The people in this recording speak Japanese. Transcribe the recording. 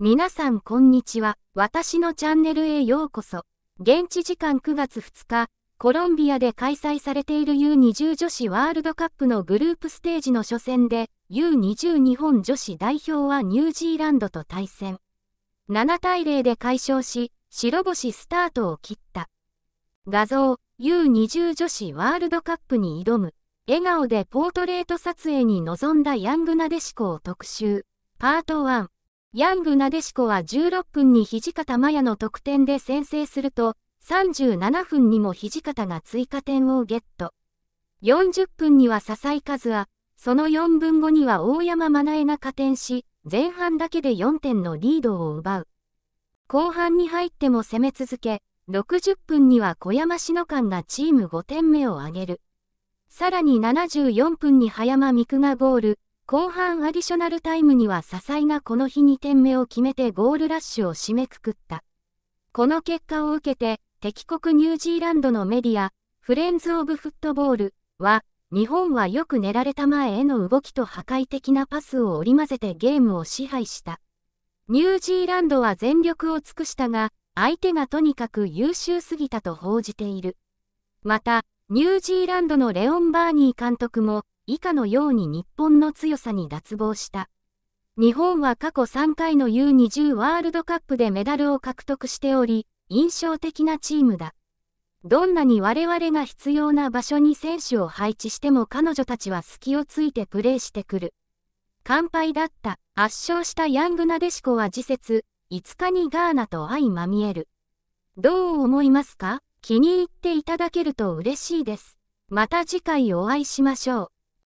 皆さんこんにちは。私のチャンネルへようこそ。現地時間9月2日、コロンビアで開催されている U20 女子ワールドカップのグループステージの初戦で、U20 日本女子代表はニュージーランドと対戦。7対0で快勝し、白星スタートを切った。画像、U20 女子ワールドカップに挑む。笑顔でポートレート撮影に臨んだヤングなでしこを特集。パート1。ヤングなでしこは16分に土方麻也の得点で先制すると、37分にも土方が追加点をゲット。40分には笹井和也、その4分後には大山真苗が加点し、前半だけで4点のリードを奪う。後半に入っても攻め続け、60分には小山篠間がチーム5点目を挙げる。さらに74分に葉山美久がゴール、後半アディショナルタイムには笹井がこの日2点目を決めてゴールラッシュを締めくくった。この結果を受けて、敵国ニュージーランドのメディア、フレンズ・オブ・フットボールは、日本はよく寝られた前への動きと破壊的なパスを織り交ぜてゲームを支配した。ニュージーランドは全力を尽くしたが、相手がとにかく優秀すぎたと報じている。また、ニュージーランドのレオン・バーニー監督も、以下のように日本の強さに脱帽した。日本は過去3回の U20 ワールドカップでメダルを獲得しており、印象的なチームだ。どんなに我々が必要な場所に選手を配置しても彼女たちは隙をついてプレーしてくる。完敗だった圧勝したヤングなでしこは次節、5日にガーナと相まみえる。どう思いますか気に入っていただけると嬉しいです。また次回お会いしましょう。